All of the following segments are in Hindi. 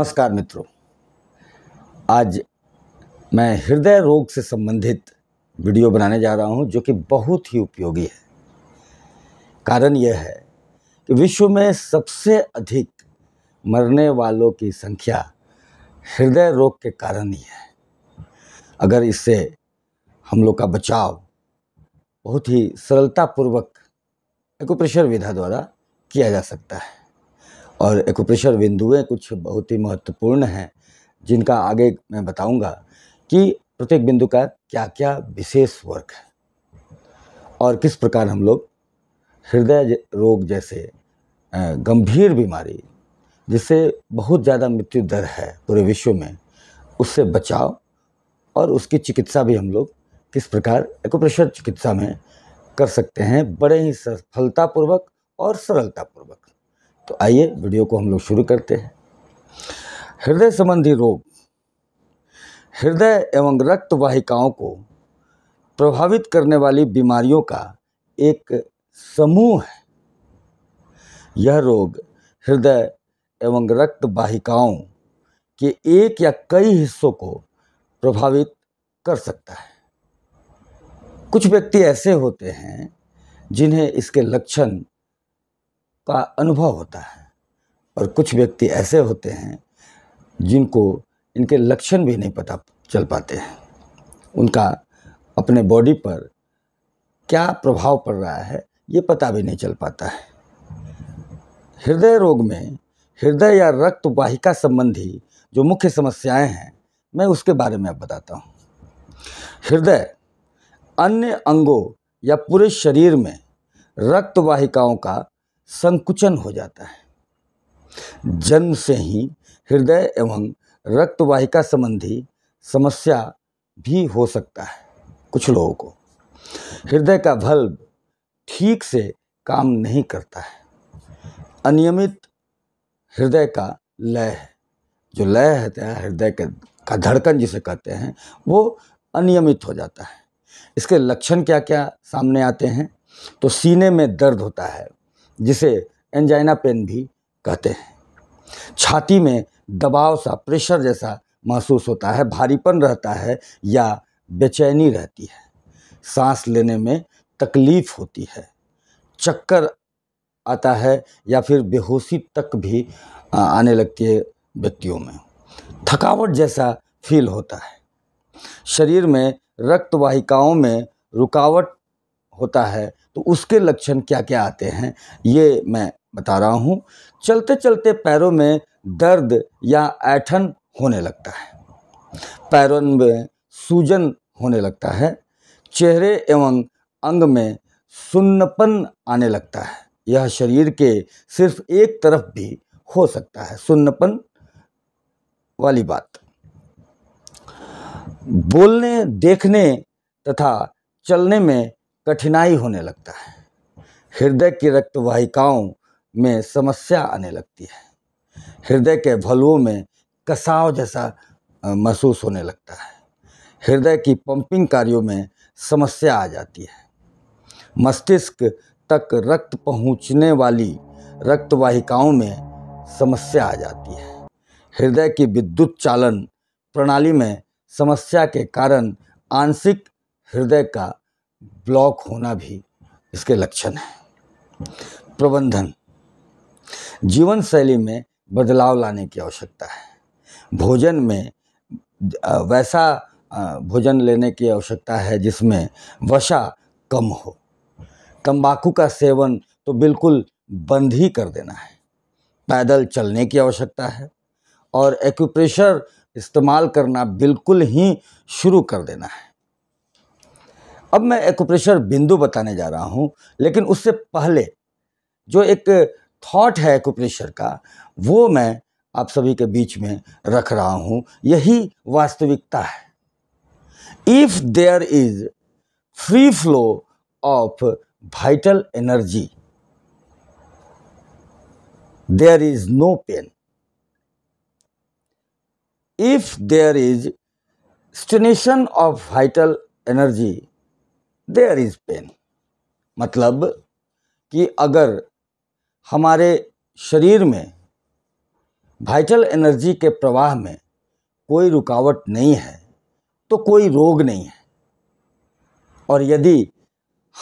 नमस्कार मित्रों आज मैं हृदय रोग से संबंधित वीडियो बनाने जा रहा हूं जो कि बहुत ही उपयोगी है कारण यह है कि विश्व में सबसे अधिक मरने वालों की संख्या हृदय रोग के कारण ही है अगर इससे हम लोग का बचाव बहुत ही सरलतापूर्वक एकोप्रेशर विधा द्वारा किया जा सकता है और एकुप्रेशर बिंदुएँ कुछ बहुत ही महत्वपूर्ण हैं जिनका आगे मैं बताऊंगा कि प्रत्येक बिंदु का क्या क्या विशेष वर्क है और किस प्रकार हम लोग हृदय रोग जैसे गंभीर बीमारी जिससे बहुत ज़्यादा मृत्यु दर है पूरे विश्व में उससे बचाव और उसकी चिकित्सा भी हम लोग किस प्रकार एकुप्रेशर चिकित्सा में कर सकते हैं बड़े ही सफलतापूर्वक और सरलतापूर्वक तो आइए वीडियो को हम लोग शुरू करते हैं हृदय संबंधी रोग हृदय एवं रक्त वाहिकाओं को प्रभावित करने वाली बीमारियों का एक समूह है यह रोग हृदय एवं रक्त वाहिकाओं के एक या कई हिस्सों को प्रभावित कर सकता है कुछ व्यक्ति ऐसे होते हैं जिन्हें इसके लक्षण का अनुभव होता है और कुछ व्यक्ति ऐसे होते हैं जिनको इनके लक्षण भी नहीं पता चल पाते हैं उनका अपने बॉडी पर क्या प्रभाव पड़ रहा है ये पता भी नहीं चल पाता है हृदय रोग में हृदय या रक्त वाहिका संबंधी जो मुख्य समस्याएं हैं मैं उसके बारे में अब बताता हूँ हृदय अन्य अंगों या पूरे शरीर में रक्त वाहिकाओं का संकुचन हो जाता है जन्म से ही हृदय एवं रक्तवाहिका संबंधी समस्या भी हो सकता है कुछ लोगों को हृदय का भल्ब ठीक से काम नहीं करता है अनियमित हृदय का लय है जो लय है हृदय के का धड़कन जिसे कहते हैं वो अनियमित हो जाता है इसके लक्षण क्या क्या सामने आते हैं तो सीने में दर्द होता है जिसे एंजाइना पेन भी कहते हैं छाती में दबाव सा प्रेशर जैसा महसूस होता है भारीपन रहता है या बेचैनी रहती है सांस लेने में तकलीफ होती है चक्कर आता है या फिर बेहोशी तक भी आने लगती है व्यक्तियों में थकावट जैसा फील होता है शरीर में रक्त वाहिकाओं में रुकावट होता है तो उसके लक्षण क्या क्या आते हैं ये मैं बता रहा हूँ चलते चलते पैरों में दर्द या ऐठन होने लगता है पैरों में सूजन होने लगता है चेहरे एवं अंग में सुन्नपन आने लगता है यह शरीर के सिर्फ एक तरफ भी हो सकता है सुन्नपन वाली बात बोलने देखने तथा चलने में कठिनाई होने लगता है हृदय की रक्तवाहिकाओं में समस्या आने लगती है हृदय के भलुओं में कसाव जैसा महसूस होने लगता है हृदय की पंपिंग कार्यों में समस्या आ जाती है मस्तिष्क तक रक्त पहुंचने वाली रक्तवाहिकाओं में समस्या आ जाती है हृदय की विद्युत चालन प्रणाली में समस्या के कारण आंशिक हृदय का ब्लॉक होना भी इसके लक्षण हैं प्रबंधन जीवन शैली में बदलाव लाने की आवश्यकता है भोजन में वैसा भोजन लेने की आवश्यकता है जिसमें वसा कम हो तंबाकू का सेवन तो बिल्कुल बंद ही कर देना है पैदल चलने की आवश्यकता है और एक्यूप्रेशर इस्तेमाल करना बिल्कुल ही शुरू कर देना है अब मैं एक्यूप्रेशर बिंदु बताने जा रहा हूँ लेकिन उससे पहले जो एक थॉट है एक्यूप्रेशर का वो मैं आप सभी के बीच में रख रहा हूँ यही वास्तविकता है if there is free flow of vital energy there is no pain if there is stimulation of vital energy there is pain मतलब कि अगर हमारे शरीर में वाइटल एनर्जी के प्रवाह में कोई रुकावट नहीं है तो कोई रोग नहीं है और यदि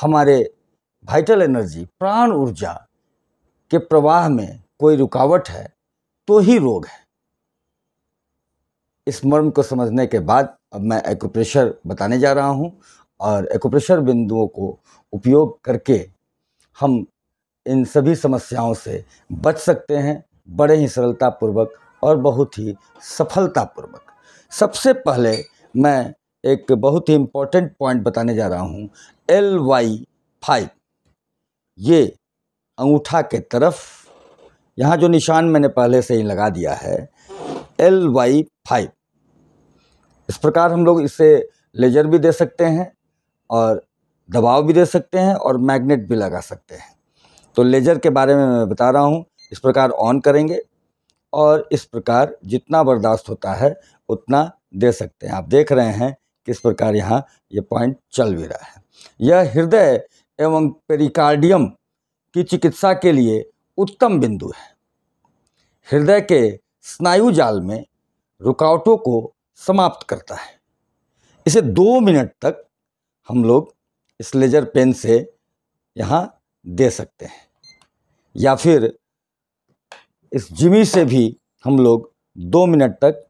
हमारे वाइटल एनर्जी प्राण ऊर्जा के प्रवाह में कोई रुकावट है तो ही रोग है इस मर्म को समझने के बाद अब मैं एक्यूप्रेशर बताने जा रहा हूँ और एकुप्रेशर बिंदुओं को उपयोग करके हम इन सभी समस्याओं से बच सकते हैं बड़े ही सरलतापूर्वक और बहुत ही सफलतापूर्वक सबसे पहले मैं एक बहुत ही इम्पोर्टेंट पॉइंट बताने जा रहा हूँ एल वाई फाइव ये अंगूठा के तरफ यहाँ जो निशान मैंने पहले से ही लगा दिया है एल वाई फाइव इस प्रकार हम लोग इसे लेजर भी दे सकते हैं और दबाव भी दे सकते हैं और मैग्नेट भी लगा सकते हैं तो लेज़र के बारे में मैं बता रहा हूँ इस प्रकार ऑन करेंगे और इस प्रकार जितना बर्दाश्त होता है उतना दे सकते हैं आप देख रहे हैं किस प्रकार यहाँ ये पॉइंट चल भी रहा है यह हृदय एवं पेरिकार्डियम की चिकित्सा के लिए उत्तम बिंदु है हृदय के स्नायु जाल में रुकावटों को समाप्त करता है इसे दो मिनट तक हम लोग स्लेजर पेन से यहाँ दे सकते हैं या फिर इस जिमी से भी हम लोग दो मिनट तक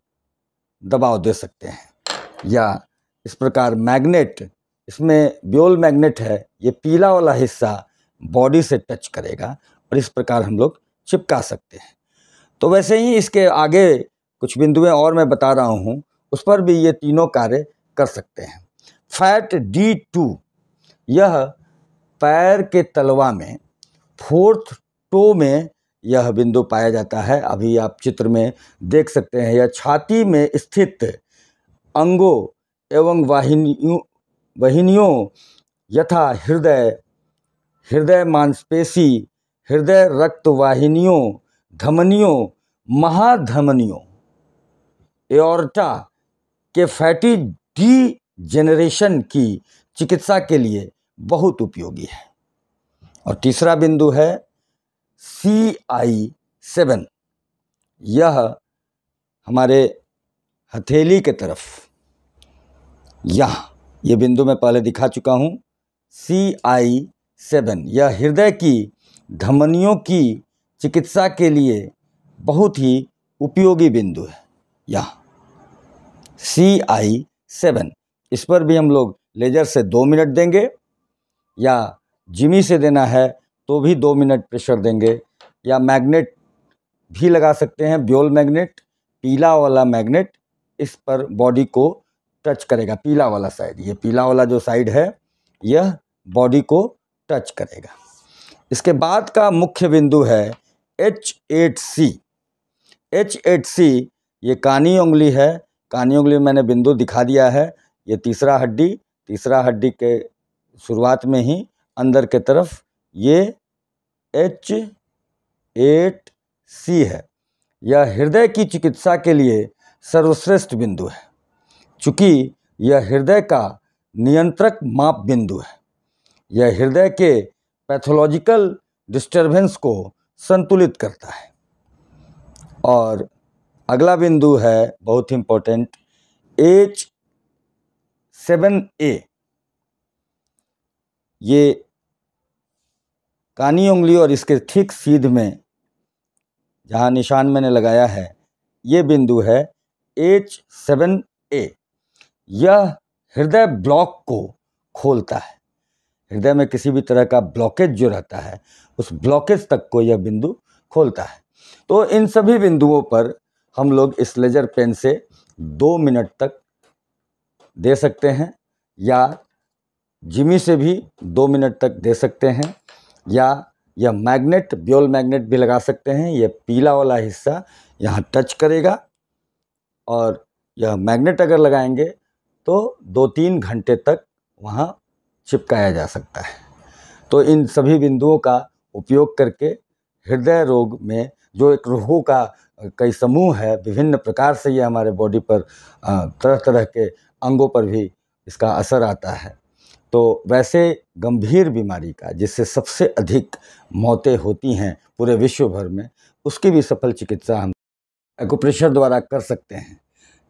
दबाव दे सकते हैं या इस प्रकार मैग्नेट इसमें ब्योल मैग्नेट है ये पीला वाला हिस्सा बॉडी से टच करेगा और इस प्रकार हम लोग चिपका सकते हैं तो वैसे ही इसके आगे कुछ बिंदुएं और मैं बता रहा हूँ उस पर भी ये तीनों कार्य कर सकते हैं फैट डी टू यह पैर के तलवा में फोर्थ टो में यह बिंदु पाया जाता है अभी आप चित्र में देख सकते हैं यह छाती में स्थित अंगों एवं वाहिनियों वाहिनियों यथा हृदय हृदय मांसपेशी हृदय रक्त वाहिनियों धमनियों महाधमनियों एओर्टा के फैटी डी जेनरेशन की चिकित्सा के लिए बहुत उपयोगी है और तीसरा बिंदु है सी आई सेवन यह हमारे हथेली के तरफ यह ये बिंदु मैं पहले दिखा चुका हूँ सी आई सेवन यह हृदय की धमनियों की चिकित्सा के लिए बहुत ही उपयोगी बिंदु है यह सी आई सेवन इस पर भी हम लोग लेजर से दो मिनट देंगे या जिमी से देना है तो भी दो मिनट प्रेशर देंगे या मैग्नेट भी लगा सकते हैं ब्योल मैग्नेट पीला वाला मैग्नेट इस पर बॉडी को टच करेगा पीला वाला साइड ये पीला वाला जो साइड है यह बॉडी को टच करेगा इसके बाद का मुख्य बिंदु है H eight C H eight C ये कानी उंगली है कानी उंगली मैंने बिंदु दिखा दिया है ये तीसरा हड्डी तीसरा हड्डी के शुरुआत में ही अंदर के तरफ ये एच एट सी है यह हृदय की चिकित्सा के लिए सर्वश्रेष्ठ बिंदु है चूँकि यह हृदय का नियंत्रक माप बिंदु है यह हृदय के पैथोलॉजिकल डिस्टरबेंस को संतुलित करता है और अगला बिंदु है बहुत इम्पोर्टेंट एच सेवन ए ये कानी उंगली और इसके ठीक सीध में जहाँ निशान मैंने लगाया है ये बिंदु है एच सेवन ए यह हृदय ब्लॉक को खोलता है हृदय में किसी भी तरह का ब्लॉकेज जो रहता है उस ब्लॉकेज तक को यह बिंदु खोलता है तो इन सभी बिंदुओं पर हम लोग इस लेजर पेन से दो मिनट तक दे सकते हैं या जिमी से भी दो मिनट तक दे सकते हैं या यह मैग्नेट ब्योल मैग्नेट भी लगा सकते हैं यह पीला वाला हिस्सा यहाँ टच करेगा और यह मैग्नेट अगर लगाएंगे तो दो तीन घंटे तक वहाँ चिपकाया जा सकता है तो इन सभी बिंदुओं का उपयोग करके हृदय रोग में जो एक रोगों का कई समूह है विभिन्न प्रकार से ये हमारे बॉडी पर तरह तरह के अंगों पर भी इसका असर आता है तो वैसे गंभीर बीमारी का जिससे सबसे अधिक मौतें होती हैं पूरे विश्व भर में उसकी भी सफल चिकित्सा हम एक्यूप्रेशर द्वारा कर सकते हैं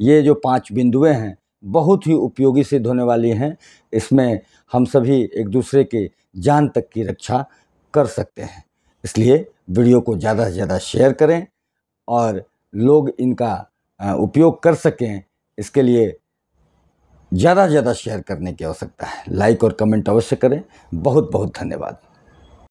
ये जो पांच बिंदुएं हैं बहुत ही उपयोगी सिद्ध होने वाली हैं इसमें हम सभी एक दूसरे के जान तक की रक्षा कर सकते हैं इसलिए वीडियो को ज़्यादा से ज़्यादा शेयर करें और लोग इनका उपयोग कर सकें इसके लिए ज़्यादा से ज़्यादा शेयर करने की आवश्यकता है लाइक और कमेंट अवश्य करें बहुत बहुत धन्यवाद